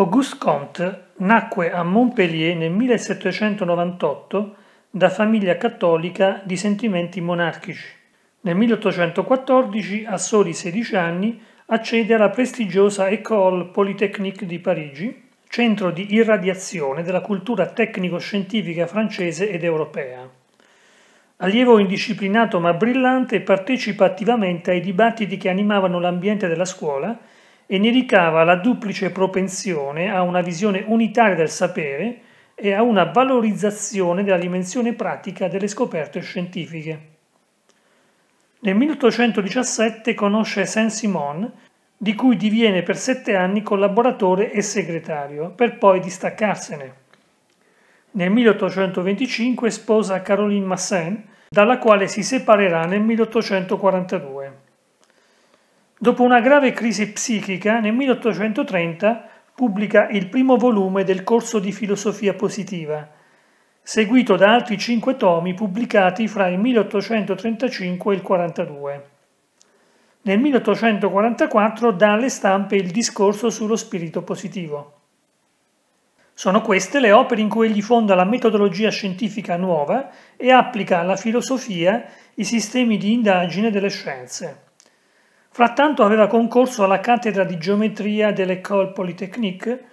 Auguste Comte nacque a Montpellier nel 1798 da famiglia cattolica di sentimenti monarchici. Nel 1814, a soli 16 anni, accede alla prestigiosa École Polytechnique di Parigi, centro di irradiazione della cultura tecnico-scientifica francese ed europea. Allievo indisciplinato ma brillante, partecipa attivamente ai dibattiti che animavano l'ambiente della scuola e ne ricava la duplice propensione a una visione unitaria del sapere e a una valorizzazione della dimensione pratica delle scoperte scientifiche. Nel 1817 conosce Saint-Simon, di cui diviene per sette anni collaboratore e segretario, per poi distaccarsene. Nel 1825 sposa Caroline Massin, dalla quale si separerà nel 1842. Dopo una grave crisi psichica, nel 1830 pubblica il primo volume del corso di filosofia positiva, seguito da altri cinque tomi pubblicati fra il 1835 e il 1842. Nel 1844 dà alle stampe il discorso sullo spirito positivo. Sono queste le opere in cui egli fonda la metodologia scientifica nuova e applica alla filosofia i sistemi di indagine delle scienze. Frattanto aveva concorso alla cattedra di geometria dell'École Polytechnique,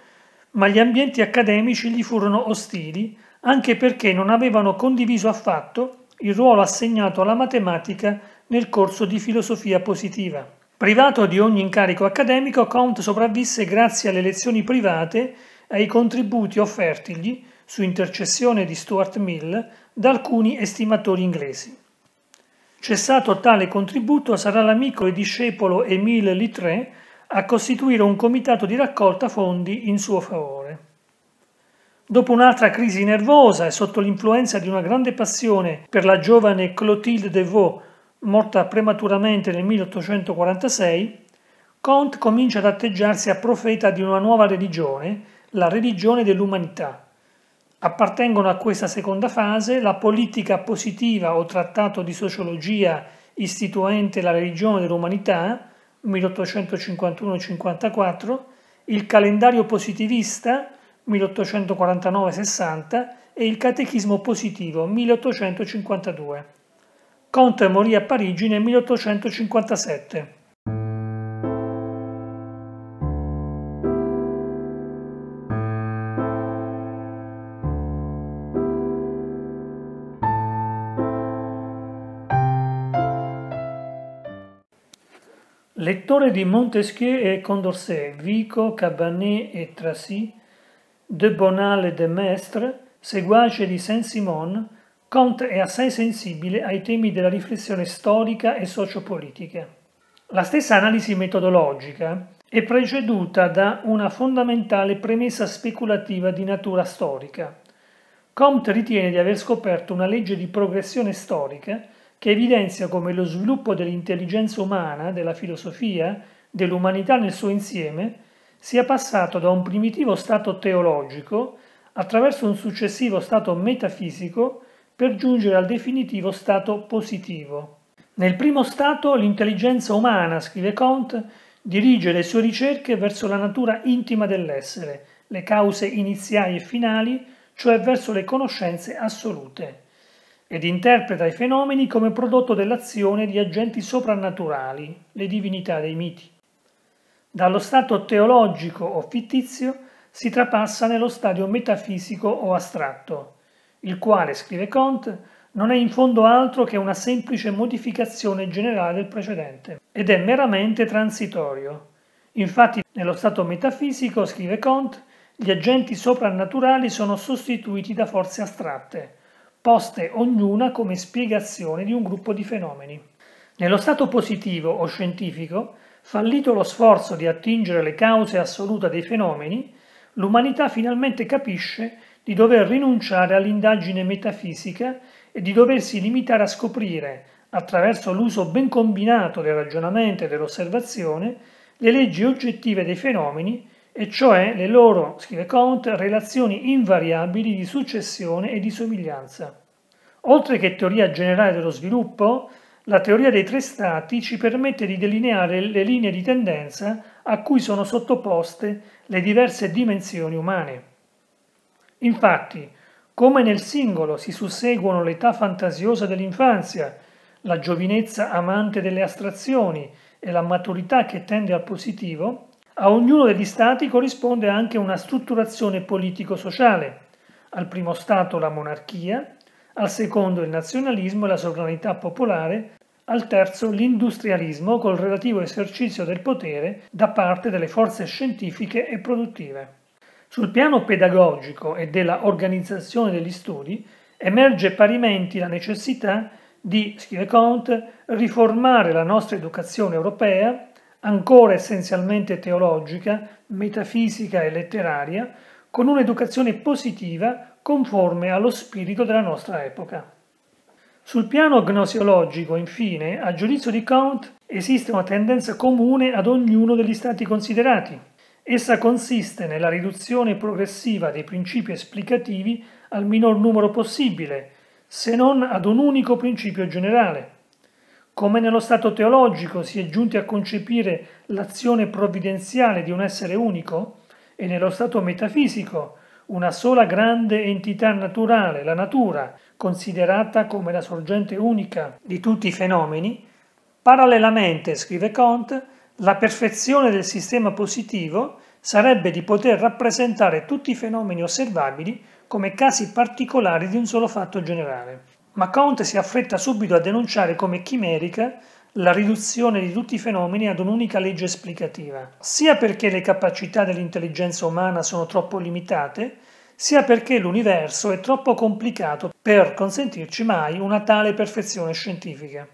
ma gli ambienti accademici gli furono ostili, anche perché non avevano condiviso affatto il ruolo assegnato alla matematica nel corso di filosofia positiva. Privato di ogni incarico accademico, Comte sopravvisse grazie alle lezioni private e ai contributi offertigli, su intercessione di Stuart Mill, da alcuni estimatori inglesi. Cessato tale contributo sarà l'amico e discepolo Émile Littré a costituire un comitato di raccolta fondi in suo favore. Dopo un'altra crisi nervosa e sotto l'influenza di una grande passione per la giovane Clotilde Devaux, morta prematuramente nel 1846, Comte comincia ad atteggiarsi a profeta di una nuova religione, la religione dell'umanità Appartengono a questa seconda fase la politica positiva o trattato di sociologia istituente la religione dell'umanità 1851-54, il calendario positivista 1849-60 e il catechismo positivo 1852. Conte morì a Parigi nel 1857. Lettore di Montesquieu e Condorcet, Vico, Cabanet e Tracy, De Bonal e de Maistre, seguace di Saint-Simon, Comte è assai sensibile ai temi della riflessione storica e sociopolitica. La stessa analisi metodologica è preceduta da una fondamentale premessa speculativa di natura storica. Comte ritiene di aver scoperto una legge di progressione storica che evidenzia come lo sviluppo dell'intelligenza umana, della filosofia, dell'umanità nel suo insieme, sia passato da un primitivo stato teologico attraverso un successivo stato metafisico per giungere al definitivo stato positivo. Nel primo stato l'intelligenza umana, scrive Kant, dirige le sue ricerche verso la natura intima dell'essere, le cause iniziali e finali, cioè verso le conoscenze assolute ed interpreta i fenomeni come prodotto dell'azione di agenti soprannaturali, le divinità dei miti. Dallo stato teologico o fittizio si trapassa nello stadio metafisico o astratto, il quale, scrive Kant, non è in fondo altro che una semplice modificazione generale del precedente ed è meramente transitorio. Infatti, nello stato metafisico, scrive Kant, gli agenti soprannaturali sono sostituiti da forze astratte, poste ognuna come spiegazione di un gruppo di fenomeni. Nello stato positivo o scientifico, fallito lo sforzo di attingere le cause assolute dei fenomeni, l'umanità finalmente capisce di dover rinunciare all'indagine metafisica e di doversi limitare a scoprire, attraverso l'uso ben combinato del ragionamento e dell'osservazione, le leggi oggettive dei fenomeni e cioè le loro, scrive Comte, relazioni invariabili di successione e di somiglianza. Oltre che teoria generale dello sviluppo, la teoria dei tre stati ci permette di delineare le linee di tendenza a cui sono sottoposte le diverse dimensioni umane. Infatti, come nel singolo si susseguono l'età fantasiosa dell'infanzia, la giovinezza amante delle astrazioni e la maturità che tende al positivo, a ognuno degli Stati corrisponde anche una strutturazione politico-sociale. Al primo Stato la monarchia, al secondo il nazionalismo e la sovranità popolare, al terzo l'industrialismo col relativo esercizio del potere da parte delle forze scientifiche e produttive. Sul piano pedagogico e della organizzazione degli studi emerge parimenti la necessità di, scrive Comte, riformare la nostra educazione europea ancora essenzialmente teologica, metafisica e letteraria, con un'educazione positiva conforme allo spirito della nostra epoca. Sul piano gnosiologico, infine, a giudizio di Kant esiste una tendenza comune ad ognuno degli stati considerati. Essa consiste nella riduzione progressiva dei principi esplicativi al minor numero possibile, se non ad un unico principio generale. Come nello stato teologico si è giunti a concepire l'azione provvidenziale di un essere unico, e nello stato metafisico una sola grande entità naturale, la natura, considerata come la sorgente unica di tutti i fenomeni, parallelamente, scrive Kant, la perfezione del sistema positivo sarebbe di poter rappresentare tutti i fenomeni osservabili come casi particolari di un solo fatto generale ma Count si affretta subito a denunciare come chimerica la riduzione di tutti i fenomeni ad un'unica legge esplicativa, sia perché le capacità dell'intelligenza umana sono troppo limitate, sia perché l'universo è troppo complicato per consentirci mai una tale perfezione scientifica.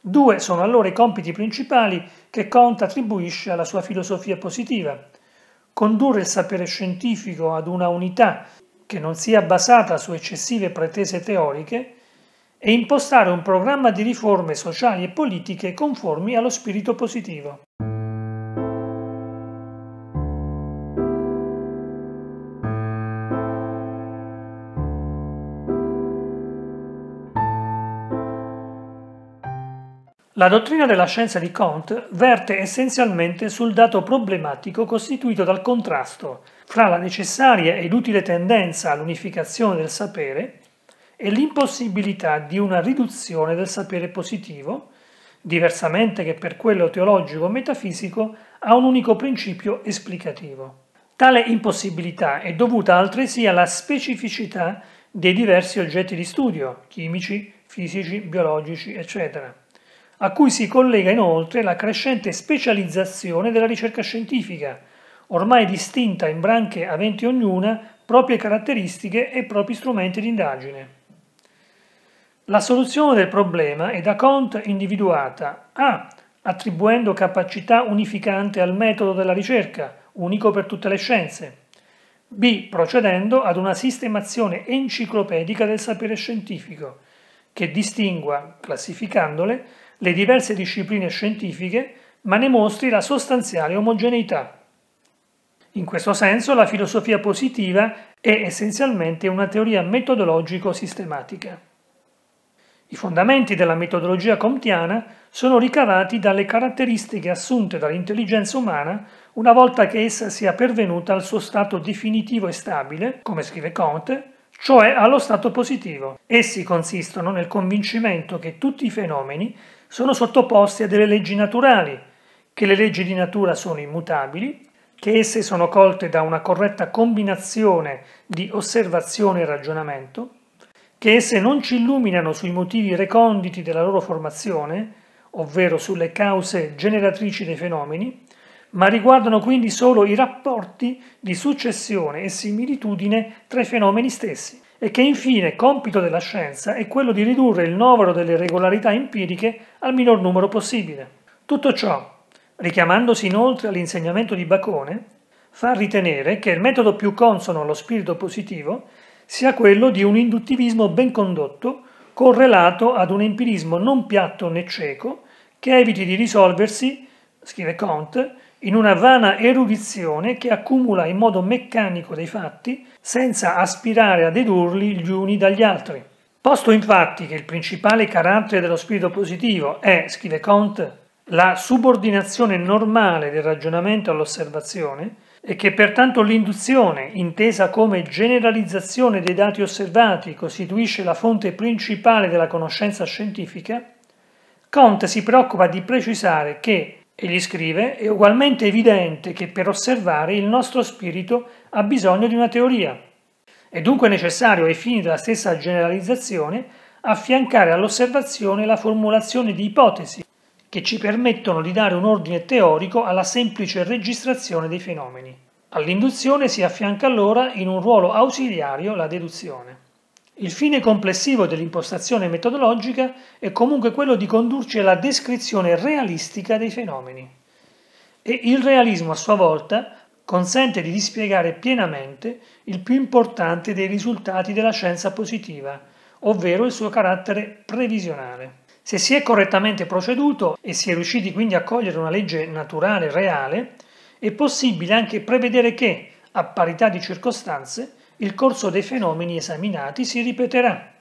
Due sono allora i compiti principali che Kant attribuisce alla sua filosofia positiva. Condurre il sapere scientifico ad una unità che non sia basata su eccessive pretese teoriche e impostare un programma di riforme sociali e politiche conformi allo spirito positivo. La dottrina della scienza di Kant verte essenzialmente sul dato problematico costituito dal contrasto fra la necessaria ed utile tendenza all'unificazione del sapere e l'impossibilità di una riduzione del sapere positivo, diversamente che per quello teologico o metafisico, a un unico principio esplicativo. Tale impossibilità è dovuta altresì alla specificità dei diversi oggetti di studio, chimici, fisici, biologici, eccetera, a cui si collega inoltre la crescente specializzazione della ricerca scientifica, ormai distinta in branche aventi ognuna proprie caratteristiche e propri strumenti di indagine. La soluzione del problema è da Kant individuata a. attribuendo capacità unificante al metodo della ricerca, unico per tutte le scienze, b. procedendo ad una sistemazione enciclopedica del sapere scientifico, che distingua, classificandole, le diverse discipline scientifiche, ma ne mostri la sostanziale omogeneità. In questo senso la filosofia positiva è essenzialmente una teoria metodologico-sistematica. I fondamenti della metodologia comtiana sono ricavati dalle caratteristiche assunte dall'intelligenza umana una volta che essa sia pervenuta al suo stato definitivo e stabile, come scrive Comte, cioè allo stato positivo. Essi consistono nel convincimento che tutti i fenomeni sono sottoposti a delle leggi naturali, che le leggi di natura sono immutabili, che esse sono colte da una corretta combinazione di osservazione e ragionamento, che esse non ci illuminano sui motivi reconditi della loro formazione, ovvero sulle cause generatrici dei fenomeni, ma riguardano quindi solo i rapporti di successione e similitudine tra i fenomeni stessi e che infine compito della scienza è quello di ridurre il novero delle regolarità empiriche al minor numero possibile. Tutto ciò, richiamandosi inoltre all'insegnamento di Bacone, fa ritenere che il metodo più consono allo spirito positivo sia quello di un induttivismo ben condotto correlato ad un empirismo non piatto né cieco che eviti di risolversi, scrive Kant, in una vana erudizione che accumula in modo meccanico dei fatti senza aspirare a dedurli gli uni dagli altri. Posto infatti che il principale carattere dello spirito positivo è, scrive Kant, la subordinazione normale del ragionamento all'osservazione e che pertanto l'induzione, intesa come generalizzazione dei dati osservati, costituisce la fonte principale della conoscenza scientifica, Kant si preoccupa di precisare che Egli scrive, è ugualmente evidente che per osservare il nostro spirito ha bisogno di una teoria. È dunque necessario, ai fini della stessa generalizzazione, affiancare all'osservazione la formulazione di ipotesi che ci permettono di dare un ordine teorico alla semplice registrazione dei fenomeni. All'induzione si affianca allora in un ruolo ausiliario la deduzione. Il fine complessivo dell'impostazione metodologica è comunque quello di condurci alla descrizione realistica dei fenomeni. E il realismo a sua volta consente di dispiegare pienamente il più importante dei risultati della scienza positiva, ovvero il suo carattere previsionale. Se si è correttamente proceduto e si è riusciti quindi a cogliere una legge naturale reale, è possibile anche prevedere che, a parità di circostanze, il corso dei fenomeni esaminati si ripeterà.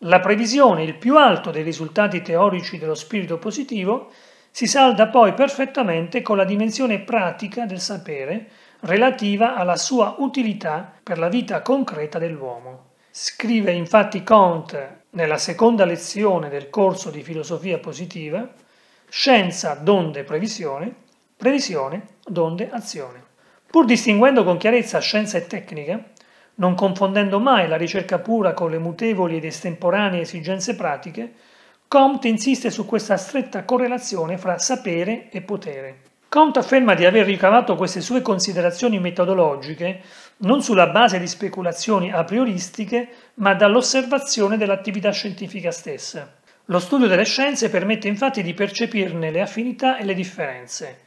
La previsione, il più alto dei risultati teorici dello spirito positivo, si salda poi perfettamente con la dimensione pratica del sapere relativa alla sua utilità per la vita concreta dell'uomo. Scrive infatti Kant nella seconda lezione del corso di filosofia positiva, scienza donde previsione, previsione donde azione. Pur distinguendo con chiarezza scienza e tecnica, non confondendo mai la ricerca pura con le mutevoli ed estemporanee esigenze pratiche, Comte insiste su questa stretta correlazione fra sapere e potere. Comte afferma di aver ricavato queste sue considerazioni metodologiche non sulla base di speculazioni a prioristiche, ma dall'osservazione dell'attività scientifica stessa. Lo studio delle scienze permette infatti di percepirne le affinità e le differenze,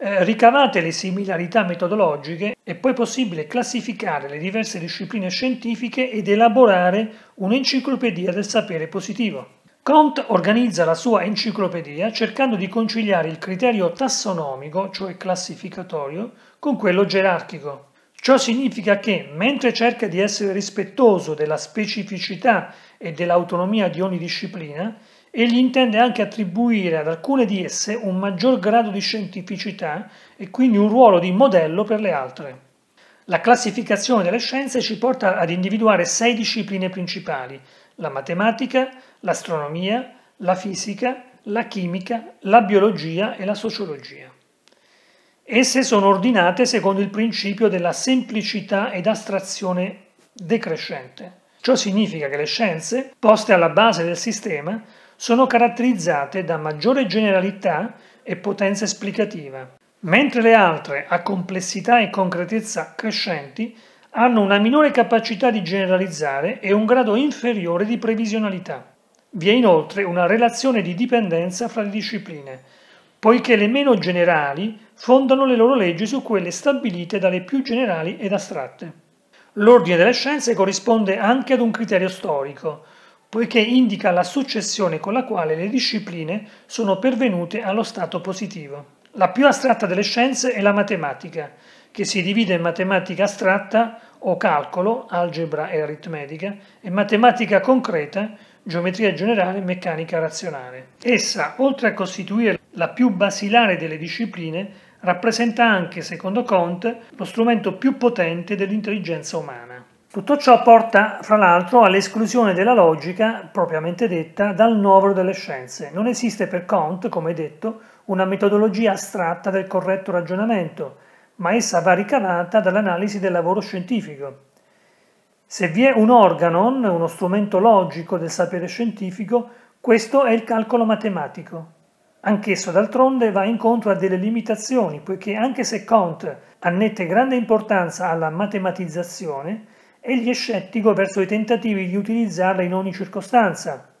eh, ricavate le similarità metodologiche è poi possibile classificare le diverse discipline scientifiche ed elaborare un'enciclopedia del sapere positivo. Kant organizza la sua enciclopedia cercando di conciliare il criterio tassonomico, cioè classificatorio, con quello gerarchico. Ciò significa che, mentre cerca di essere rispettoso della specificità e dell'autonomia di ogni disciplina, Egli intende anche attribuire ad alcune di esse un maggior grado di scientificità e quindi un ruolo di modello per le altre. La classificazione delle scienze ci porta ad individuare sei discipline principali, la matematica, l'astronomia, la fisica, la chimica, la biologia e la sociologia. Esse sono ordinate secondo il principio della semplicità ed astrazione decrescente. Ciò significa che le scienze, poste alla base del sistema, sono caratterizzate da maggiore generalità e potenza esplicativa, mentre le altre, a complessità e concretezza crescenti, hanno una minore capacità di generalizzare e un grado inferiore di previsionalità. Vi è inoltre una relazione di dipendenza fra le discipline, poiché le meno generali fondano le loro leggi su quelle stabilite dalle più generali ed astratte. L'ordine delle scienze corrisponde anche ad un criterio storico, poiché indica la successione con la quale le discipline sono pervenute allo stato positivo. La più astratta delle scienze è la matematica, che si divide in matematica astratta o calcolo, algebra e aritmetica, e matematica concreta, geometria generale e meccanica razionale. Essa, oltre a costituire la più basilare delle discipline, rappresenta anche, secondo Kant, lo strumento più potente dell'intelligenza umana. Tutto ciò porta, fra l'altro, all'esclusione della logica, propriamente detta, dal novero delle scienze. Non esiste per Kant, come detto, una metodologia astratta del corretto ragionamento, ma essa va ricavata dall'analisi del lavoro scientifico. Se vi è un organon, uno strumento logico del sapere scientifico, questo è il calcolo matematico. Anch'esso d'altronde va incontro a delle limitazioni, poiché anche se Kant annette grande importanza alla matematizzazione, egli è scettico verso i tentativi di utilizzarla in ogni circostanza.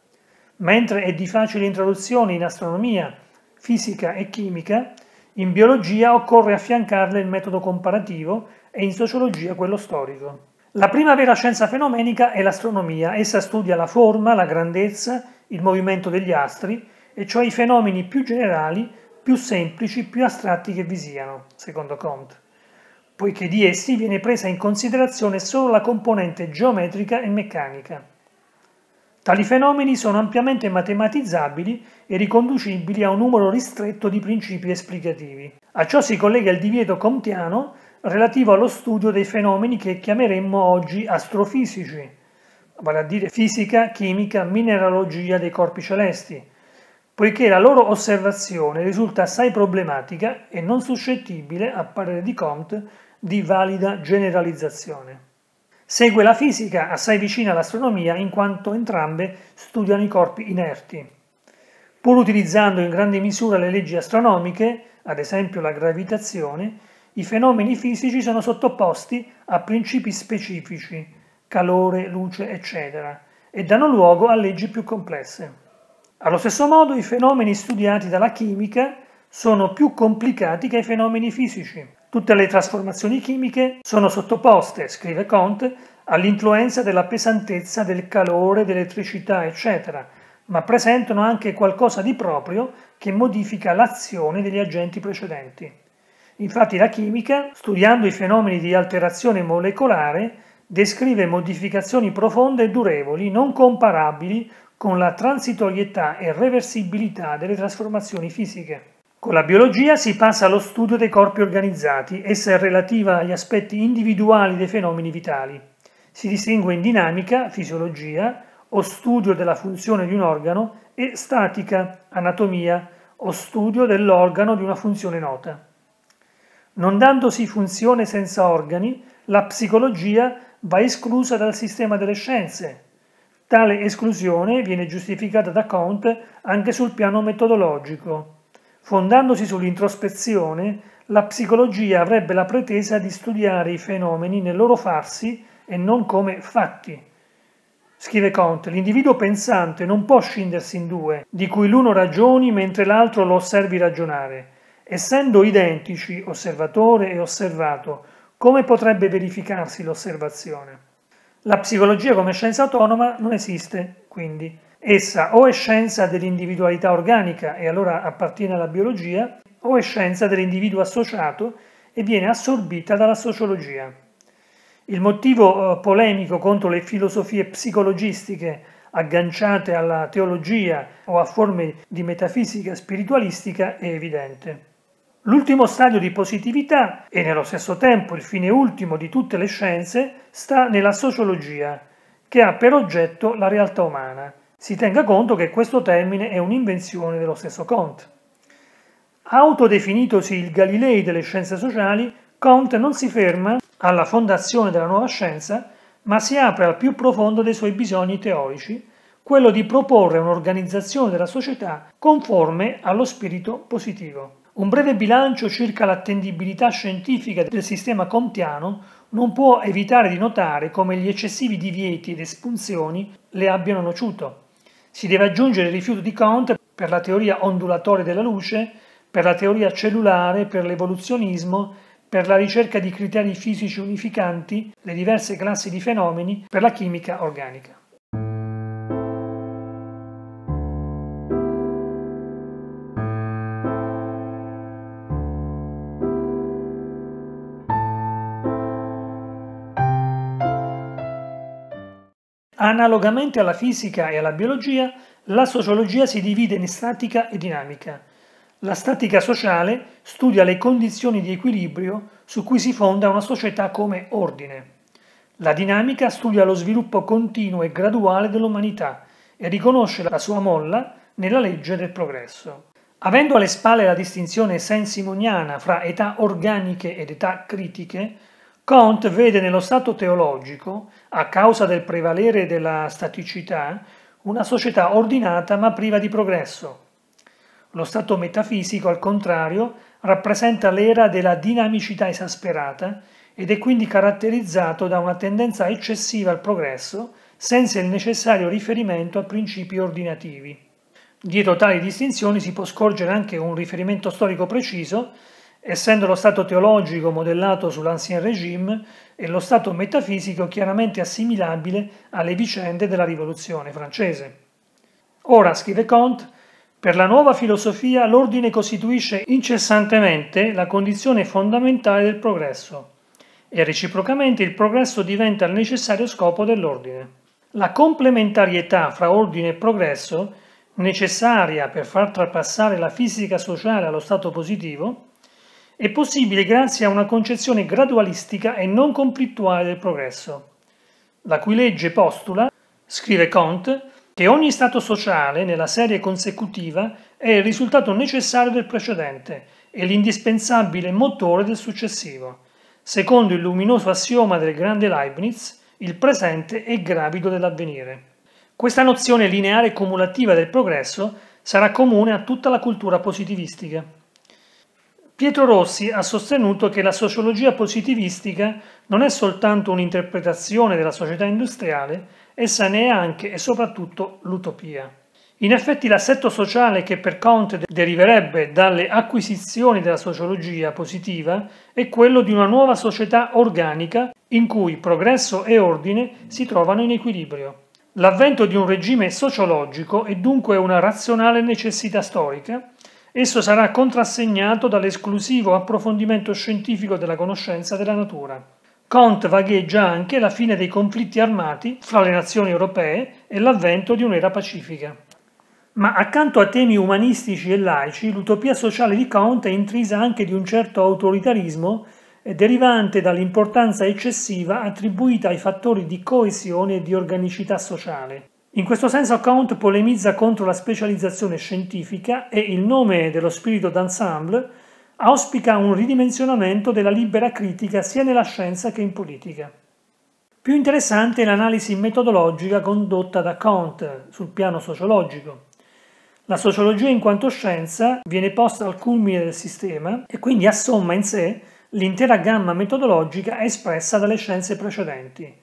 Mentre è di facile introduzione in astronomia, fisica e chimica, in biologia occorre affiancarle il metodo comparativo e in sociologia quello storico. La prima vera scienza fenomenica è l'astronomia. Essa studia la forma, la grandezza, il movimento degli astri, e cioè i fenomeni più generali, più semplici, più astratti che vi siano, secondo Comte poiché di essi viene presa in considerazione solo la componente geometrica e meccanica. Tali fenomeni sono ampiamente matematizzabili e riconducibili a un numero ristretto di principi esplicativi. A ciò si collega il divieto comtiano relativo allo studio dei fenomeni che chiameremmo oggi astrofisici, vale a dire fisica, chimica, mineralogia dei corpi celesti, poiché la loro osservazione risulta assai problematica e non suscettibile, a parere di Comte, di valida generalizzazione. Segue la fisica, assai vicina all'astronomia, in quanto entrambe studiano i corpi inerti. Pur utilizzando in grande misura le leggi astronomiche, ad esempio la gravitazione, i fenomeni fisici sono sottoposti a principi specifici, calore, luce, eccetera, e danno luogo a leggi più complesse. Allo stesso modo i fenomeni studiati dalla chimica sono più complicati che i fenomeni fisici. Tutte le trasformazioni chimiche sono sottoposte, scrive Comte, all'influenza della pesantezza del calore, dell'elettricità, eccetera, ma presentano anche qualcosa di proprio che modifica l'azione degli agenti precedenti. Infatti la chimica, studiando i fenomeni di alterazione molecolare, descrive modificazioni profonde e durevoli non comparabili con la transitorietà e reversibilità delle trasformazioni fisiche. Con la biologia si passa allo studio dei corpi organizzati, essa è relativa agli aspetti individuali dei fenomeni vitali. Si distingue in dinamica, fisiologia, o studio della funzione di un organo, e statica, anatomia, o studio dell'organo di una funzione nota. Non dandosi funzione senza organi, la psicologia va esclusa dal sistema delle scienze. Tale esclusione viene giustificata da Kant anche sul piano metodologico. Fondandosi sull'introspezione, la psicologia avrebbe la pretesa di studiare i fenomeni nel loro farsi e non come fatti. Scrive Kant, l'individuo pensante non può scindersi in due, di cui l'uno ragioni mentre l'altro lo osservi ragionare. Essendo identici osservatore e osservato, come potrebbe verificarsi l'osservazione? La psicologia come scienza autonoma non esiste, quindi. Essa o è scienza dell'individualità organica e allora appartiene alla biologia, o è scienza dell'individuo associato e viene assorbita dalla sociologia. Il motivo eh, polemico contro le filosofie psicologistiche agganciate alla teologia o a forme di metafisica spiritualistica è evidente. L'ultimo stadio di positività e nello stesso tempo il fine ultimo di tutte le scienze sta nella sociologia, che ha per oggetto la realtà umana si tenga conto che questo termine è un'invenzione dello stesso Kant. Autodefinitosi il Galilei delle scienze sociali, Kant non si ferma alla fondazione della nuova scienza, ma si apre al più profondo dei suoi bisogni teorici, quello di proporre un'organizzazione della società conforme allo spirito positivo. Un breve bilancio circa l'attendibilità scientifica del sistema contiano non può evitare di notare come gli eccessivi divieti ed espunzioni le abbiano nociuto. Si deve aggiungere il rifiuto di Kant per la teoria ondulatoria della luce, per la teoria cellulare, per l'evoluzionismo, per la ricerca di criteri fisici unificanti, le diverse classi di fenomeni, per la chimica organica. Analogamente alla fisica e alla biologia, la sociologia si divide in statica e dinamica. La statica sociale studia le condizioni di equilibrio su cui si fonda una società come ordine. La dinamica studia lo sviluppo continuo e graduale dell'umanità e riconosce la sua molla nella legge del progresso. Avendo alle spalle la distinzione sensimoniana fra età organiche ed età critiche, Kant vede nello stato teologico, a causa del prevalere della staticità, una società ordinata ma priva di progresso. Lo stato metafisico, al contrario, rappresenta l'era della dinamicità esasperata ed è quindi caratterizzato da una tendenza eccessiva al progresso senza il necessario riferimento a principi ordinativi. Dietro tali distinzioni si può scorgere anche un riferimento storico preciso essendo lo stato teologico modellato sull'Ancien Régime e lo stato metafisico chiaramente assimilabile alle vicende della Rivoluzione francese. Ora, scrive Comte, per la nuova filosofia l'ordine costituisce incessantemente la condizione fondamentale del progresso e reciprocamente il progresso diventa il necessario scopo dell'ordine. La complementarietà fra ordine e progresso, necessaria per far trapassare la fisica sociale allo stato positivo, è possibile grazie a una concezione gradualistica e non conflittuale del progresso, la cui legge postula, scrive Kant, che ogni stato sociale nella serie consecutiva è il risultato necessario del precedente e l'indispensabile motore del successivo. Secondo il luminoso assioma del grande Leibniz, il presente è gravido dell'avvenire. Questa nozione lineare e cumulativa del progresso sarà comune a tutta la cultura positivistica. Pietro Rossi ha sostenuto che la sociologia positivistica non è soltanto un'interpretazione della società industriale, essa ne è anche e soprattutto l'utopia. In effetti l'assetto sociale che per Kant deriverebbe dalle acquisizioni della sociologia positiva è quello di una nuova società organica in cui progresso e ordine si trovano in equilibrio. L'avvento di un regime sociologico è dunque una razionale necessità storica Esso sarà contrassegnato dall'esclusivo approfondimento scientifico della conoscenza della natura. Kant vagheggia anche la fine dei conflitti armati fra le nazioni europee e l'avvento di un'era pacifica. Ma accanto a temi umanistici e laici, l'utopia sociale di Kant è intrisa anche di un certo autoritarismo derivante dall'importanza eccessiva attribuita ai fattori di coesione e di organicità sociale. In questo senso Kant polemizza contro la specializzazione scientifica e il nome dello spirito d'ensemble auspica un ridimensionamento della libera critica sia nella scienza che in politica. Più interessante è l'analisi metodologica condotta da Kant sul piano sociologico. La sociologia in quanto scienza viene posta al culmine del sistema e quindi assomma in sé l'intera gamma metodologica espressa dalle scienze precedenti,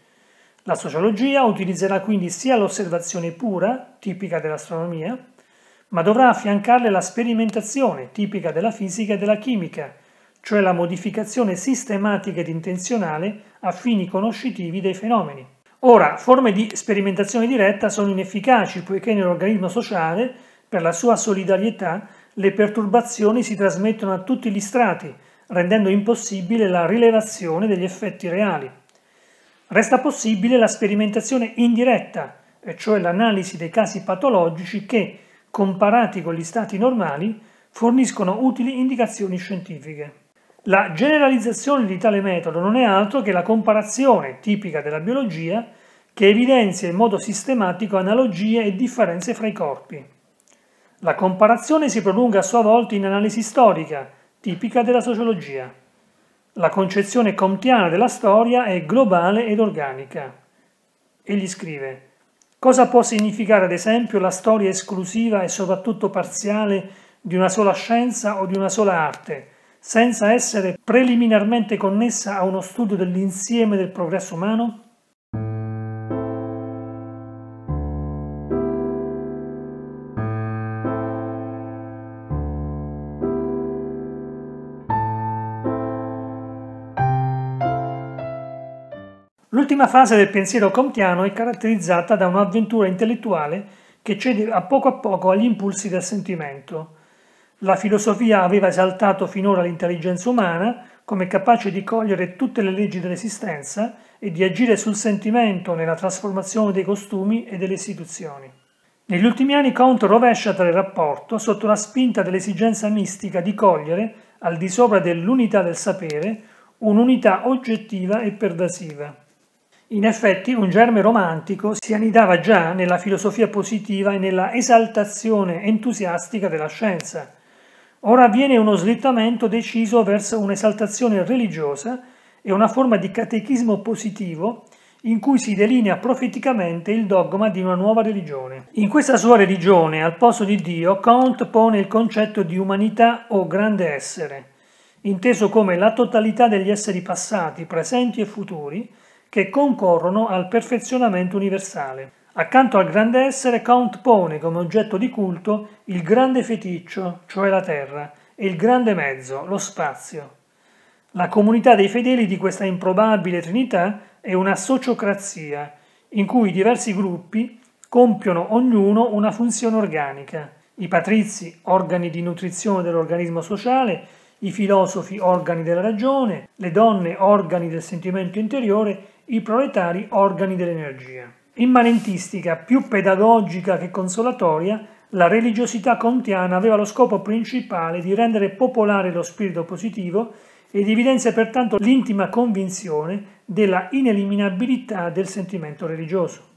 la sociologia utilizzerà quindi sia l'osservazione pura, tipica dell'astronomia, ma dovrà affiancarle la sperimentazione, tipica della fisica e della chimica, cioè la modificazione sistematica ed intenzionale a fini conoscitivi dei fenomeni. Ora, forme di sperimentazione diretta sono inefficaci poiché nell'organismo sociale, per la sua solidarietà, le perturbazioni si trasmettono a tutti gli strati, rendendo impossibile la rilevazione degli effetti reali. Resta possibile la sperimentazione indiretta, e cioè l'analisi dei casi patologici che, comparati con gli stati normali, forniscono utili indicazioni scientifiche. La generalizzazione di tale metodo non è altro che la comparazione, tipica della biologia, che evidenzia in modo sistematico analogie e differenze fra i corpi. La comparazione si prolunga a sua volta in analisi storica, tipica della sociologia. La concezione comtiana della storia è globale ed organica. Egli scrive Cosa può significare ad esempio la storia esclusiva e soprattutto parziale di una sola scienza o di una sola arte, senza essere preliminarmente connessa a uno studio dell'insieme del progresso umano? prima fase del pensiero comtiano è caratterizzata da un'avventura intellettuale che cede a poco a poco agli impulsi del sentimento. La filosofia aveva esaltato finora l'intelligenza umana come capace di cogliere tutte le leggi dell'esistenza e di agire sul sentimento nella trasformazione dei costumi e delle istituzioni. Negli ultimi anni Kant rovescia tale rapporto sotto la spinta dell'esigenza mistica di cogliere, al di sopra dell'unità del sapere, un'unità oggettiva e pervasiva. In effetti un germe romantico si annidava già nella filosofia positiva e nella esaltazione entusiastica della scienza. Ora avviene uno slittamento deciso verso un'esaltazione religiosa e una forma di catechismo positivo in cui si delinea profeticamente il dogma di una nuova religione. In questa sua religione, al posto di Dio, Kant pone il concetto di umanità o grande essere, inteso come la totalità degli esseri passati, presenti e futuri, che concorrono al perfezionamento universale. Accanto al grande essere, Kant pone come oggetto di culto il grande feticcio, cioè la terra, e il grande mezzo, lo spazio. La comunità dei fedeli di questa improbabile trinità è una sociocrazia, in cui diversi gruppi compiono ognuno una funzione organica. I patrizi, organi di nutrizione dell'organismo sociale, i filosofi, organi della ragione, le donne, organi del sentimento interiore i proletari organi dell'energia. In manentistica, più pedagogica che consolatoria, la religiosità contiana aveva lo scopo principale di rendere popolare lo spirito positivo ed evidenzia pertanto l'intima convinzione della ineliminabilità del sentimento religioso.